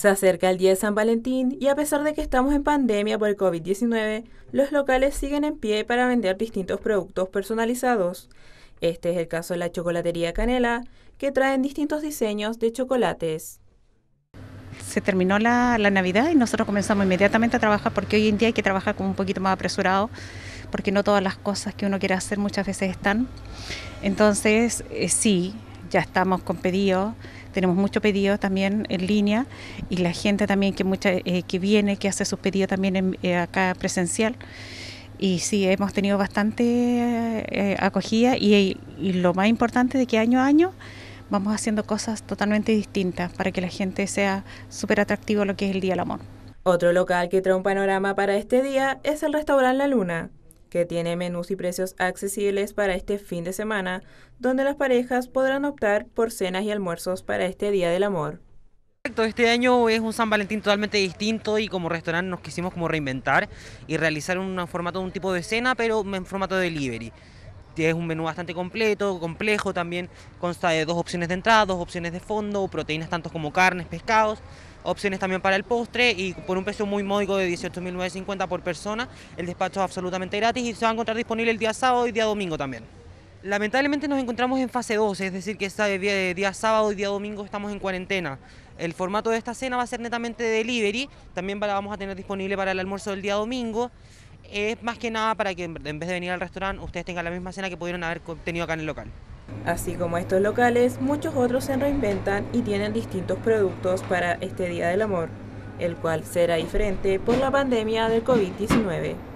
Se acerca el día de San Valentín y a pesar de que estamos en pandemia por el COVID-19, los locales siguen en pie para vender distintos productos personalizados. Este es el caso de la chocolatería Canela, que traen distintos diseños de chocolates. Se terminó la, la Navidad y nosotros comenzamos inmediatamente a trabajar porque hoy en día hay que trabajar como un poquito más apresurado porque no todas las cosas que uno quiere hacer muchas veces están. Entonces, eh, sí, ya estamos con pedidos, tenemos muchos pedidos también en línea y la gente también que, mucha, eh, que viene, que hace sus pedidos también eh, acá presencial. Y sí, hemos tenido bastante eh, acogida y, lo más importante de que año a año vamos haciendo cosas totalmente distintas para que la gente sea súper atractivo lo que es el Día del Amor. Otro local que trae un panorama para este día es el restaurante La Luna, que tiene menús y precios accesibles para este fin de semana, donde las parejas podrán optar por cenas y almuerzos para este Día del Amor. Este año es un San Valentín totalmente distinto y como restaurante nos quisimos como reinventar y realizar un formato, un tipo de cena, pero en formato de delivery es un menú bastante completo, complejo también, consta de dos opciones de entrada, dos opciones de fondo, proteínas tanto como carnes, pescados, opciones también para el postre y por un precio muy módico de 18.950 por persona. El despacho es absolutamente gratis y se va a encontrar disponible el día sábado y día domingo también. Lamentablemente nos encontramos en fase 2, es decir que este día, sábado y día domingo estamos en cuarentena. El formato de esta cena va a ser netamente delivery, también la vamos a tener disponible para el almuerzo del día domingo es más que nada para que en vez de venir al restaurante ustedes tengan la misma cena que pudieron haber tenido acá en el local. Así como estos locales, muchos otros se reinventan y tienen distintos productos para este Día del Amor, el cual será diferente por la pandemia del COVID-19.